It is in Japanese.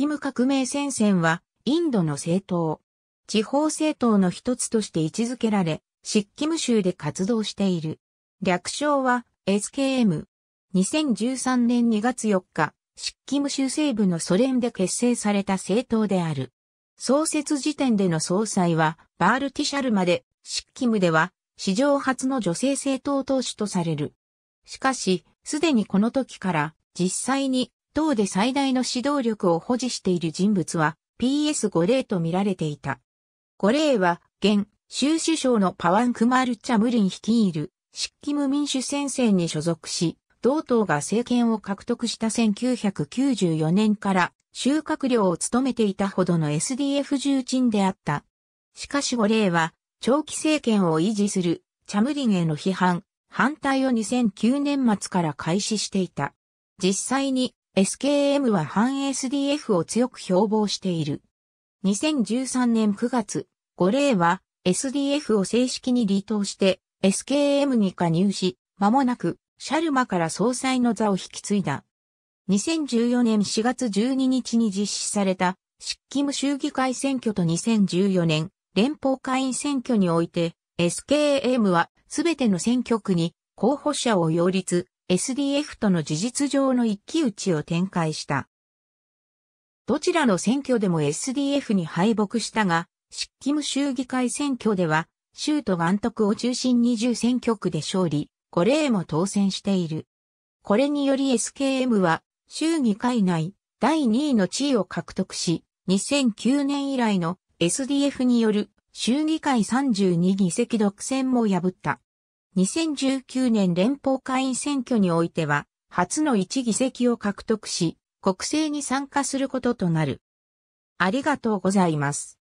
キム革命戦線は、インドの政党、地方政党の一つとして位置づけられ、シッキム州で活動している。略称は SKM。2013年2月4日、シッキム州西部のソ連で結成された政党である。創設時点での総裁は、バールティシャルまで、シッキムでは、史上初の女性政党党首とされる。しかし、すでにこの時から、実際に党で最大の指導力を保持している人物は PS5 例と見られていた。5例は、現、州首相のパワン・クマール・チャムリン率いる、シッキム民主戦線に所属し、同党が政権を獲得した1994年から収穫量を務めていたほどの SDF 重鎮であった。しかし5例は、長期政権を維持するチャムリンへの批判、反対を2009年末から開始していた。実際に SKM は反 SDF を強く標榜している。2013年9月、五例は SDF を正式に離党して SKM に加入し、間もなくシャルマから総裁の座を引き継いだ。2014年4月12日に実施された、執務衆議会選挙と2014年連邦会員選挙において、SKM はすべての選挙区に候補者を擁立、SDF との事実上の一騎打ちを展開した。どちらの選挙でも SDF に敗北したが、シッキム州議会選挙では、州と監督を中心に10選挙区で勝利、5例も当選している。これにより SKM は、州議会内第2位の地位を獲得し、2009年以来の SDF による州議会32議席独占も破った。2019年連邦会員選挙においては、初の1議席を獲得し、国政に参加することとなる。ありがとうございます。